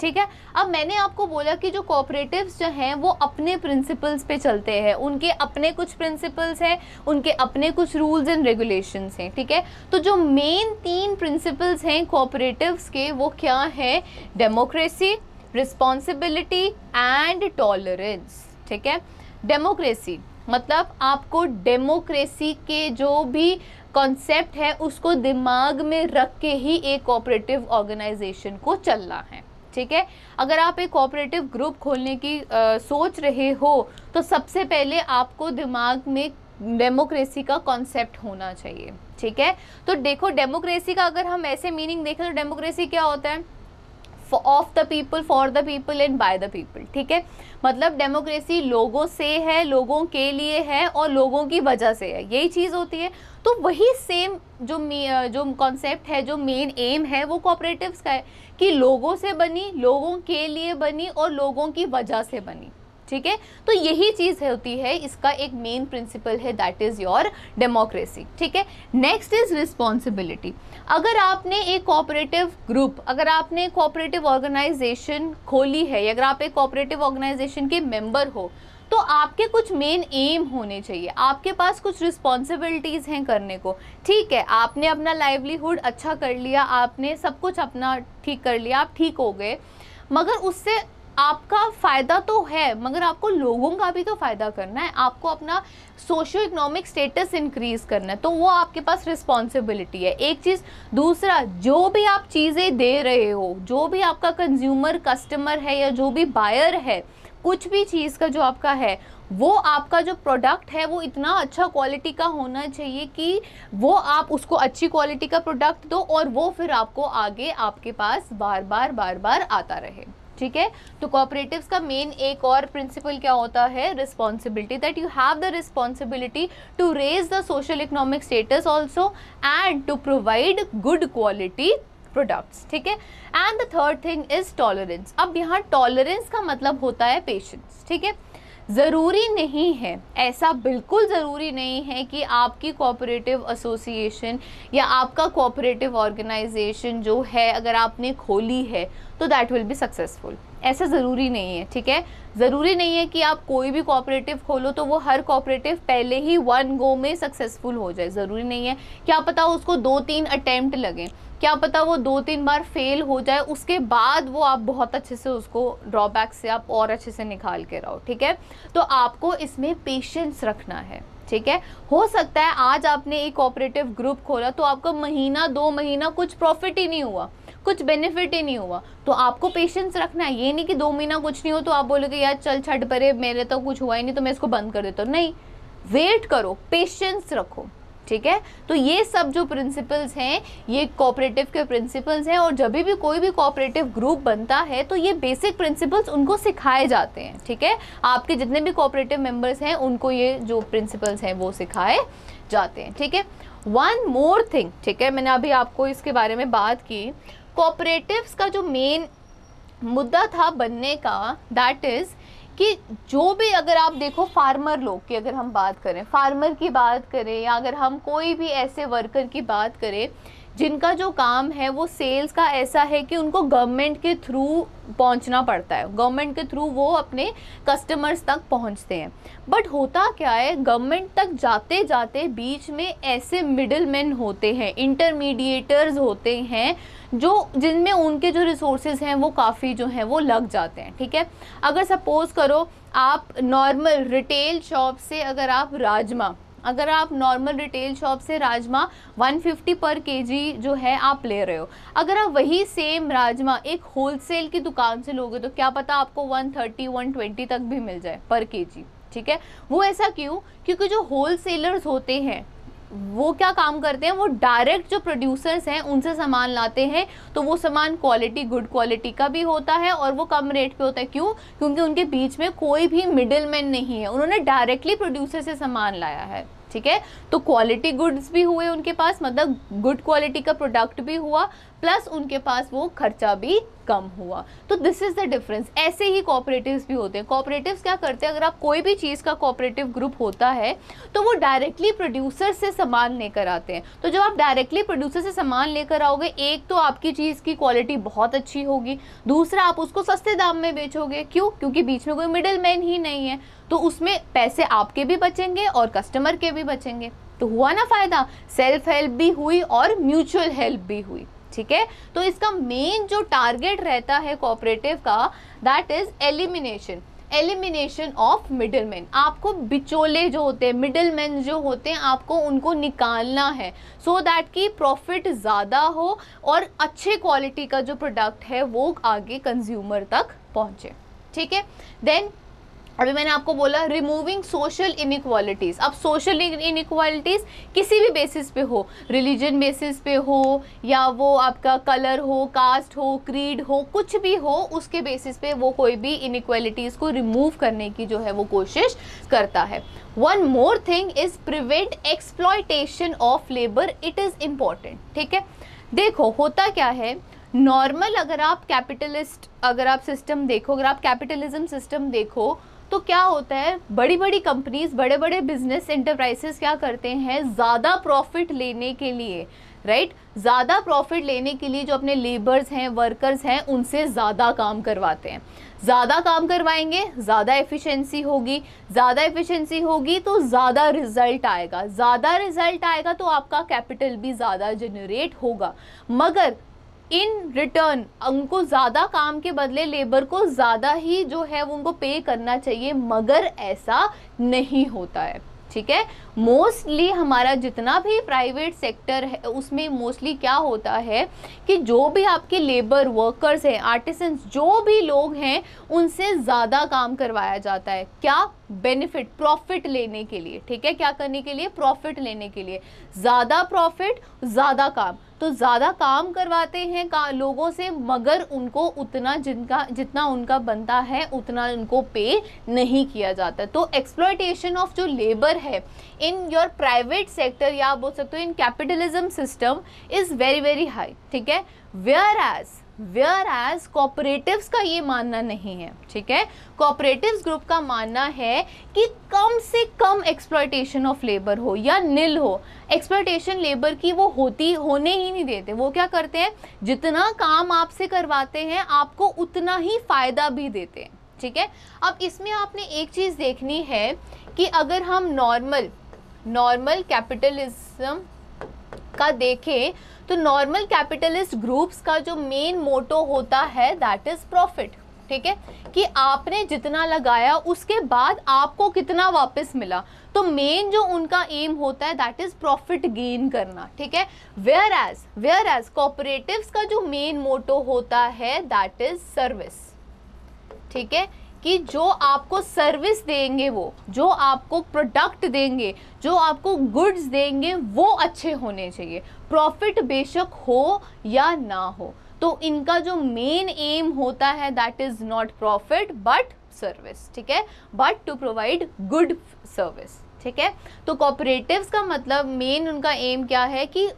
[SPEAKER 1] ठीक है अब मैंने आपको बोला कि जो कोऑपरेटिव्स जो हैं वो अपने प्रिंसिपल्स पे चलते हैं उनके अपने कुछ प्रिंसिपल्स हैं उनके अपने कुछ रूल्स एंड रेगुलेशंस हैं ठीक है तो जो मेन तीन प्रिंसिपल्स हैं कोऑपरेटिव्स के वो क्या हैं डेमोक्रेसी रिस्पॉन्सिबिलिटी एंड टॉलरेंस ठीक है डेमोक्रेसी मतलब आपको डेमोक्रेसी के जो भी कॉन्सेप्ट है उसको दिमाग में रख के ही एक कोऑपरेटिव ऑर्गेनाइजेशन को चलना है ठीक है अगर आप एक कोऑपरेटिव ग्रुप खोलने की आ, सोच रहे हो तो सबसे पहले आपको दिमाग में डेमोक्रेसी का कॉन्सेप्ट होना चाहिए ठीक है तो देखो डेमोक्रेसी का अगर हम ऐसे मीनिंग देखें तो डेमोक्रेसी क्या होता है of the people for the people and by the people ठीक है मतलब डेमोक्रेसी लोगों से है लोगों के लिए है और लोगों की वजह से है यही चीज़ होती है तो वही सेम जो जो कॉन्सेप्ट है जो मेन एम है वो कोऑपरेटिव्स का है कि लोगों से बनी लोगों के लिए बनी और लोगों की वजह से बनी ठीक है तो यही चीज़ होती है इसका एक मेन प्रिंसिपल है दैट इज़ योर डेमोक्रेसी ठीक है नेक्स्ट इज़ रिस्पॉन्सिबिलिटी अगर आपने एक कोऑपरेटिव ग्रुप अगर आपने कोऑपरेटिव ऑर्गेनाइजेशन खोली है अगर आप एक कोऑपरेटिव ऑर्गेनाइजेशन के मेंबर हो तो आपके कुछ मेन एम होने चाहिए आपके पास कुछ रिस्पॉन्सिबिलिटीज़ हैं करने को ठीक है आपने अपना लाइवलीहुड अच्छा कर लिया आपने सब कुछ अपना ठीक कर लिया आप ठीक हो गए मगर उससे आपका फ़ायदा तो है मगर आपको लोगों का भी तो फ़ायदा करना है आपको अपना सोशो इकोनॉमिक स्टेटस इंक्रीज़ करना है तो वो आपके पास रिस्पॉन्सिबिलिटी है एक चीज़ दूसरा जो भी आप चीज़ें दे रहे हो जो भी आपका कंज्यूमर कस्टमर है या जो भी बायर है कुछ भी चीज़ का जो आपका है वो आपका जो प्रोडक्ट है वो इतना अच्छा क्वालिटी का होना चाहिए कि वो आप उसको अच्छी क्वालिटी का प्रोडक्ट दो और वो फिर आपको आगे आपके पास बार बार बार बार आता रहे ठीक है तो कॉपरेटिव का मेन एक और प्रिंसिपल क्या होता है responsibility that you have the responsibility to raise the social economic status also and to provide good quality products ठीक है and the third thing is tolerance अब यहाँ टॉलरेंस का मतलब होता है पेशेंस ठीक है ज़रूरी नहीं है ऐसा बिल्कुल ज़रूरी नहीं है कि आपकी कोऑपरेटिव एसोसिएशन या आपका कोऑपरेटिव ऑर्गेनाइजेशन जो है अगर आपने खोली है तो दैट विल बी सक्सेसफुल ऐसा ज़रूरी नहीं है ठीक है ज़रूरी नहीं है कि आप कोई भी कोऑपरेटिव खोलो तो वो हर कोऑपरेटिव पहले ही वन गो में सक्सेसफुल हो जाए ज़रूरी नहीं है क्या पता उसको दो तीन अटैम्प्ट लगें क्या पता वो दो तीन बार फेल हो जाए उसके बाद वो आप बहुत अच्छे से उसको ड्रॉबैक से आप और अच्छे से निकाल के रहो ठीक है तो आपको इसमें पेशेंस रखना है ठीक है हो सकता है आज आपने एक ऑपरेटिव ग्रुप खोला तो आपका महीना दो महीना कुछ प्रॉफिट ही नहीं हुआ कुछ बेनिफिट ही नहीं हुआ तो आपको पेशेंस रखना है ये नहीं कि दो महीना कुछ नहीं हो तो आप बोलोगे यार चल छट परे मेरे तो कुछ हुआ ही नहीं तो मैं इसको बंद कर देता हूँ नहीं वेट करो पेशेंस रखो ठीक है तो ये सब जो प्रिंसिपल्स हैं ये कोऑपरेटिव के प्रिंसिपल्स हैं और जब भी कोई भी कोऑपरेटिव ग्रुप बनता है तो ये बेसिक प्रिंसिपल्स उनको सिखाए जाते हैं ठीक है आपके जितने भी कोऑपरेटिव मेंबर्स हैं उनको ये जो प्रिंसिपल्स हैं वो सिखाए जाते हैं ठीक है वन मोर थिंग ठीक है मैंने अभी आपको इसके बारे में बात की कोऑपरेटिव का जो मेन मुद्दा था बनने का दैट इज़ कि जो भी अगर आप देखो फार्मर लोग की अगर हम बात करें फार्मर की बात करें या अगर हम कोई भी ऐसे वर्कर की बात करें जिनका जो काम है वो सेल्स का ऐसा है कि उनको गवर्नमेंट के थ्रू पहुंचना पड़ता है गवर्नमेंट के थ्रू वो अपने कस्टमर्स तक पहुंचते हैं बट होता क्या है गवर्नमेंट तक जाते जाते बीच में ऐसे मिडिल मैन होते हैं इंटरमीडिएटर्स होते हैं जो जिनमें उनके जो रिसोर्सेज हैं वो काफ़ी जो हैं वो लग जाते हैं ठीक है अगर सपोज़ करो आप नॉर्मल रिटेल शॉप से अगर आप राजमा अगर आप नॉर्मल रिटेल शॉप से राजमा 150 पर केजी जो है आप ले रहे हो अगर आप वही सेम राजमा एक होलसेल की दुकान से लोगे तो क्या पता आपको 130 120 तक भी मिल जाए पर केजी ठीक है वो ऐसा क्यों क्योंकि जो होल सेलर्स होते हैं वो क्या काम करते हैं वो डायरेक्ट जो प्रोड्यूसर्स हैं उनसे सामान लाते हैं तो वो सामान क्वालिटी गुड क्वालिटी का भी होता है और वो कम रेट पे होता है क्यों क्योंकि उनके बीच में कोई भी मिडिल नहीं है उन्होंने डायरेक्टली प्रोड्यूसर से सामान लाया है ठीक है तो क्वालिटी गुड्स भी हुए उनके पास मतलब गुड क्वालिटी का प्रोडक्ट भी हुआ प्लस उनके पास वो खर्चा भी कम हुआ तो दिस इज़ द डिफरेंस ऐसे ही कॉपरेटिव्स भी होते हैं कॉपरेटिव्स क्या करते हैं अगर आप कोई भी चीज़ का कॉपरेटिव ग्रुप होता है तो वो डायरेक्टली प्रोड्यूसर से सामान लेकर आते हैं तो जब आप डायरेक्टली प्रोड्यूसर से सामान लेकर आओगे एक तो आपकी चीज़ की क्वालिटी बहुत अच्छी होगी दूसरा आप उसको सस्ते दाम में बेचोगे क्यों क्योंकि बीच में कोई मिडल मैन ही नहीं है तो उसमें पैसे आपके भी बचेंगे और कस्टमर के भी बचेंगे तो हुआ ना फ़ायदा सेल्फ हेल्प भी हुई और म्यूचुअल हेल्प भी हुई ठीक है तो इसका मेन जो टारगेट रहता है कोऑपरेटिव का that is elimination elimination of middle आपको बिचोले जो होते हैं मिडिल जो होते हैं आपको उनको निकालना है सो so दैट कि प्रॉफिट ज़्यादा हो और अच्छे क्वालिटी का जो प्रोडक्ट है वो आगे कंज्यूमर तक पहुँचे ठीक है देन अभी मैंने आपको बोला रिमूविंग सोशल इनक्वालिटीज़ अब सोशल इनिक्वालिटीज़ किसी भी बेसिस पे हो रिलीजन बेसिस पे हो या वो आपका कलर हो कास्ट हो क्रीड हो कुछ भी हो उसके बेसिस पे वो कोई भी इनक्वालिटीज़ को रिमूव करने की जो है वो कोशिश करता है one more thing is prevent exploitation of labour it is important ठीक है देखो होता क्या है नॉर्मल अगर आप कैपिटलिस्ट अगर आप सिस्टम देखो अगर आप कैपिटलिज्म सिस्टम देखो तो क्या होता है बड़ी बड़ी कंपनीज बड़े बड़े बिजनेस इंटरप्राइजेस क्या करते हैं ज़्यादा प्रॉफिट लेने के लिए राइट right? ज़्यादा प्रॉफिट लेने के लिए जो अपने लेबर्स हैं वर्कर्स हैं उनसे ज़्यादा काम करवाते हैं ज़्यादा काम करवाएंगे ज़्यादा एफिशिएंसी होगी ज़्यादा एफिशिएंसी होगी तो ज़्यादा रिजल्ट आएगा ज़्यादा रिजल्ट आएगा तो आपका कैपिटल भी ज़्यादा जनरेट होगा मगर इन रिटर्न उनको ज़्यादा काम के बदले लेबर को ज़्यादा ही जो है वो उनको पे करना चाहिए मगर ऐसा नहीं होता है ठीक है मोस्टली हमारा जितना भी प्राइवेट सेक्टर है उसमें मोस्टली क्या होता है कि जो भी आपके लेबर वर्कर्स हैं आर्टिसंस जो भी लोग हैं उनसे ज़्यादा काम करवाया जाता है क्या बेनिफिट प्रॉफिट लेने के लिए ठीक है क्या करने के लिए प्रॉफिट लेने के लिए ज़्यादा प्रॉफिट ज़्यादा काम तो ज़्यादा काम करवाते हैं का लोगों से मगर उनको उतना जिनका जितना उनका बनता है उतना उनको पे नहीं किया जाता तो एक्सप्लॉयटेशन ऑफ जो लेबर है इन योर प्राइवेट सेक्टर या आप बोल सकते हो in capitalism system is very very high ठीक है whereas whereas cooperatives का ये मानना नहीं है ठीक है कॉपरेटिव्स ग्रुप का मानना है कि कम से कम एक्सप्लॉयटेशन ऑफ लेबर हो या नील हो एक्सप्लॉयटेशन लेबर की वो होती होने ही नहीं देते वो क्या करते हैं जितना काम आपसे करवाते हैं आपको उतना ही फ़ायदा भी देते हैं ठीक है अब इसमें आपने एक चीज़ देखनी है कि अगर हम नॉर्मल नॉर्मल कैपिटलिज्म का देखें तो नॉर्मल कैपिटलिस्ट ग्रुप्स का जो मेन मोटो होता है दैट इज़ प्रॉफिट ठीक है कि आपने जितना लगाया उसके बाद आपको कितना वापस मिला तो मेन जो उनका एम होता है दैट इज़ प्रॉफिट गेन करना ठीक है whereas whereas cooperatives का जो मेन मोटो होता है दैट इज़ सर्विस ठीक है कि जो आपको सर्विस देंगे वो जो आपको प्रोडक्ट देंगे जो आपको गुड्स देंगे वो अच्छे होने चाहिए प्रॉफिट बेशक हो या ना हो तो इनका जो मेन एम होता है that is not profit but service ठीक है but to provide good service ठीक है तो कॉपरेटिव्स का मतलब मेन उनका एम क्या है कि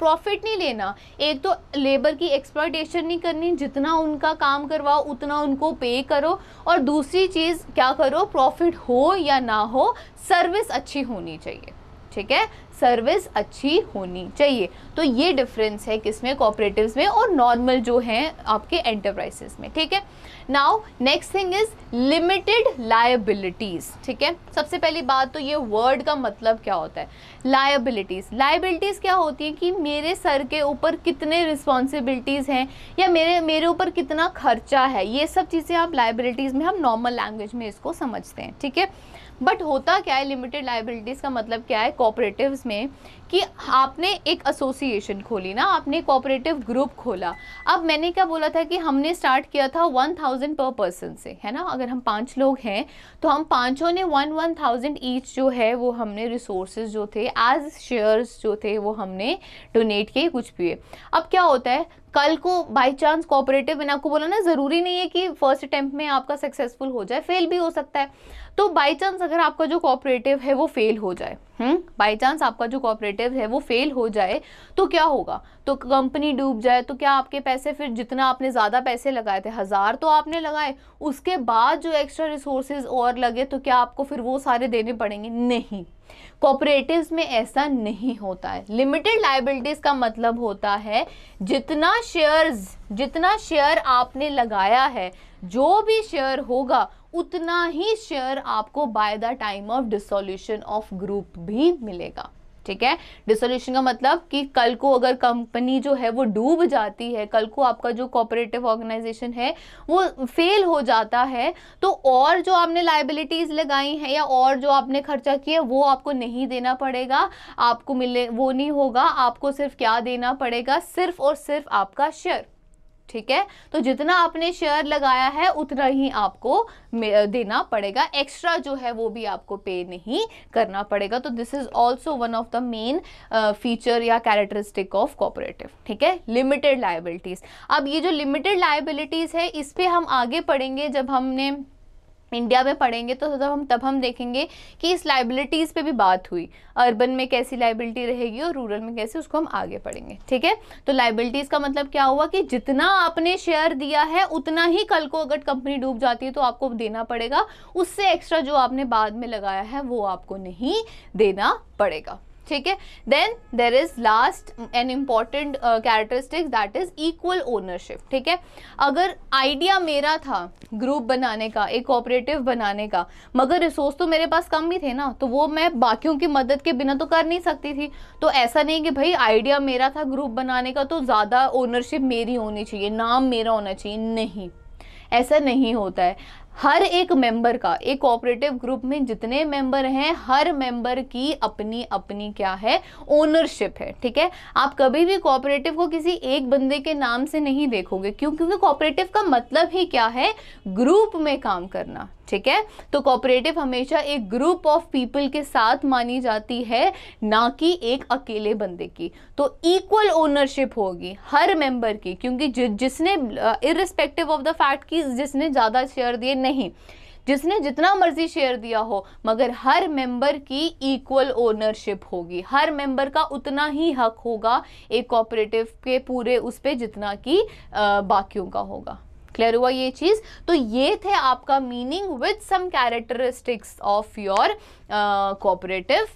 [SPEAKER 1] प्रॉफिट नहीं लेना एक तो लेबर की एक्सपर्टेशन नहीं करनी जितना उनका काम करवाओ उतना उनको पे करो और दूसरी चीज़ क्या करो प्रॉफिट हो या ना हो सर्विस अच्छी होनी चाहिए ठीक है सर्विस अच्छी होनी चाहिए तो ये डिफरेंस है किसमें कॉपरेटिव में और नॉर्मल जो हैं आपके एंटरप्राइजेस में ठीक है now next thing is limited liabilities ठीक है सबसे पहली बात तो ये वर्ड का मतलब क्या होता है लाइबिलिटीज लाइबिलिटीज क्या होती है कि मेरे सर के ऊपर कितने रिस्पॉन्सिबिलिटीज हैं या मेरे मेरे ऊपर कितना खर्चा है ये सब चीज़ें आप लाइबिलिटीज में हम नॉर्मल लैंग्वेज में इसको समझते हैं ठीक है बट होता क्या है लिमिटेड लाइबिलिटीज़ का मतलब क्या है कॉपरेटिव में कि आपने एक एसोसिएशन खोली ना आपने कॉपरेटिव ग्रुप खोला अब मैंने क्या बोला था कि हमने स्टार्ट किया था वन थाउजेंड थाउजेंड पर पर्सन से है ना अगर हम पांच लोग हैं तो हम पांचों ने वन वन थाउजेंड ईच जो है वो हमने रिसोर्सेज जो थे एज शेयर्स जो थे वो हमने डोनेट किए कुछ भी अब क्या होता है कल को बाई चांस कोऑपरेटिव मैंने आपको बोला ना ज़रूरी नहीं है कि फर्स्ट अटैम्प्ट में आपका सक्सेसफुल हो जाए फेल भी हो सकता है तो बाई चांस अगर आपका जो कोऑपरेटिव है वो फेल हो जाए बाई हम्म, चांस आपका जो कोऑपरेटिव है वो फेल हो जाए तो क्या होगा तो कंपनी डूब जाए तो क्या आपके पैसे फिर जितना आपने ज़्यादा पैसे लगाए थे हज़ार तो आपने लगाए उसके बाद जो एक्स्ट्रा रिसोर्सेज और लगे तो क्या आपको फिर वो सारे देने पड़ेंगे नहीं कॉपरेटिव्स में ऐसा नहीं होता है लिमिटेड लाइबिलिटीज का मतलब होता है जितना शेयर्स जितना शेयर आपने लगाया है जो भी शेयर होगा उतना ही शेयर आपको by the time of dissolution of group भी मिलेगा ठीक है डिसोल्यूशन का मतलब कि कल को अगर कंपनी जो है वो डूब जाती है कल को आपका जो कॉपरेटिव ऑर्गेनाइजेशन है वो फेल हो जाता है तो और जो आपने लाइबिलिटीज़ लगाई हैं या और जो आपने खर्चा किया वो आपको नहीं देना पड़ेगा आपको मिले वो नहीं होगा आपको सिर्फ क्या देना पड़ेगा सिर्फ और सिर्फ आपका शेयर ठीक है तो जितना आपने शेयर लगाया है उतना ही आपको देना पड़ेगा एक्स्ट्रा जो है वो भी आपको पे नहीं करना पड़ेगा तो this is also one of the main feature या कैरेक्टरिस्टिक ऑफ कॉपरेटिव ठीक है लिमिटेड लाइबिलिटीज़ अब ये जो लिमिटेड लाइबिलिटीज़ है इस पर हम आगे पढ़ेंगे जब हमने इंडिया में पढ़ेंगे तो जब हम तब हम देखेंगे कि इस लाइबिलिटीज़ पे भी बात हुई अर्बन में कैसी लाइबिलिटी रहेगी और रूरल में कैसे उसको हम आगे पढ़ेंगे ठीक है तो लाइबिलिटीज़ का मतलब क्या हुआ कि जितना आपने शेयर दिया है उतना ही कल को अगर कंपनी डूब जाती है तो आपको देना पड़ेगा उससे एक्स्ट्रा जो आपने बाद में लगाया है वो आपको नहीं देना पड़ेगा ठीक है then there is last an important characteristic that is equal ownership ठीक है अगर आइडिया मेरा था ग्रुप बनाने का एक कोऑपरेटिव बनाने का मगर रिसोर्स तो मेरे पास कम ही थे ना तो वो मैं बाकियों की मदद के बिना तो कर नहीं सकती थी तो ऐसा नहीं कि भाई आइडिया मेरा था ग्रुप बनाने का तो ज़्यादा ओनरशिप मेरी होनी चाहिए नाम मेरा होना चाहिए नहीं ऐसा नहीं होता है हर एक मेंबर का एक कोऑपरेटिव ग्रुप में जितने मेंबर हैं हर मेंबर की अपनी अपनी क्या है ओनरशिप है ठीक है आप कभी भी कोऑपरेटिव को किसी एक बंदे के नाम से नहीं देखोगे क्यों क्योंकि कोऑपरेटिव का मतलब ही क्या है ग्रुप में काम करना ठीक है तो कॉपरेटिव हमेशा एक ग्रुप ऑफ पीपल के साथ मानी जाती है ना कि एक अकेले बंदे की तो इक्वल ओनरशिप होगी हर मेंबर की क्योंकि जि, जिसने इरिस्पेक्टिव ऑफ द फैक्ट कि जिसने ज़्यादा शेयर दिए नहीं जिसने जितना मर्जी शेयर दिया हो मगर हर मेंबर की इक्वल ओनरशिप होगी हर मेंबर का उतना ही हक होगा एक कॉपरेटिव के पूरे उस पर जितना कि बाकियों का होगा क्लियर हुआ ये चीज़ तो ये थे आपका meaning with some characteristics of your cooperative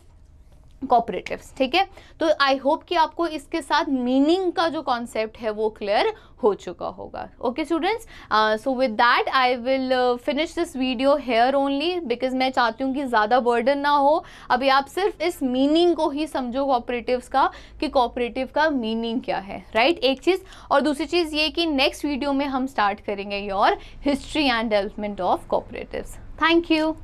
[SPEAKER 1] cooperative ठीक है तो आई होप कि आपको इसके साथ मीनिंग का जो कॉन्सेप्ट है वो क्लियर हो चुका होगा okay students so with that I will finish this video here only because मैं चाहती हूँ कि ज़्यादा बर्डन ना हो अभी आप सिर्फ इस मीनिंग को ही समझो कॉपरेटिव का कि कॉपरेटिव का मीनिंग क्या है राइट right? एक चीज़ और दूसरी चीज़ ये कि नेक्स्ट वीडियो में हम स्टार्ट करेंगे your history and development of cooperative thank you